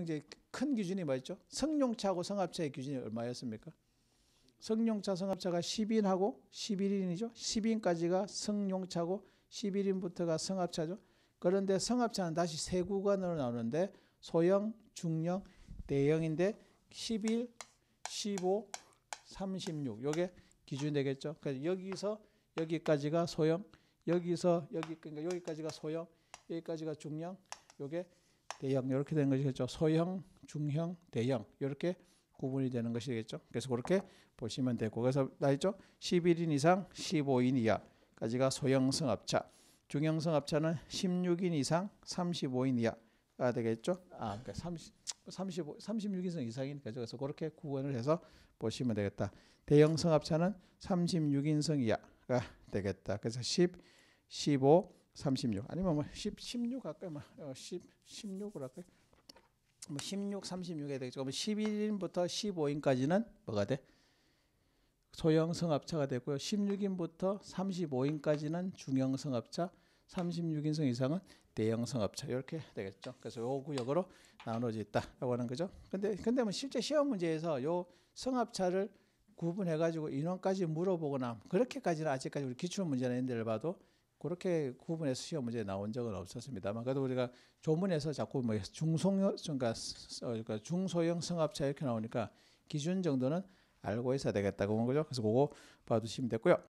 이제 큰 기준이 뭐였죠? 성룡차하고 성합차의 기준이 얼마였습니까? 성룡차 성합차가 10인하고 11인이죠. 10인까지가 성룡차고 11인부터가 성합차죠. 그런데 성합차는 다시 세 구간으로 나오는데 소형, 중형, 대형인데 11, 15, 36. 요게 기준 이 되겠죠. 그러니까 여기서 여기까지가 소형, 여기서 여기 그러니까 여기까지가 소형, 여기까지가 중형. 요게 대형 이렇게 된 것이겠죠. 그렇죠. 소형, 중형, 대형 이렇게 구분이 되는 것이겠죠. 그래서 그렇게 보시면 되고 그래서 나있죠. 11인 이상, 15인 이하까지가 소형 승합차. 중형 승합차는 16인 이상, 35인 이하가 되겠죠. 아, 그러니까 30, 35, 36인승 이상이니까 그래서 그렇게 구분을 해서 보시면 되겠다. 대형 성합차는 36인승 이하가 되겠다. 그래서 10, 15, 36 아니면 뭐10 16 할까요? 뭐10 16으로 할까요? 뭐 16, 어, 36에 뭐 되겠죠. 그럼 11인부터 15인까지는 뭐가 돼? 소형 성합차가 되고요. 16인부터 35인까지는 중형 성합차, 36인승 이상은 대형 성합차 이렇게 되겠죠. 그래서 요 구역으로 나눠져 있다라고 하는 거죠. 근데 근데 뭐 실제 시험 문제에서 요 성합차를 구분해 가지고 인원까지 물어보거나 그렇게까지는 아직까지 우리 기출 문제나 이런 데를 봐도 그렇게 구분해서 시험 문제 나온 적은 없었습니다만 그래도 우리가 조문에서 자꾸 뭐 중소형 그러니까, 어, 그러니까 중소형 성합차 이렇게 나오니까 기준 정도는 알고 있어야 되겠다고 본 거죠. 그래서 그거 봐두시면 됐고요.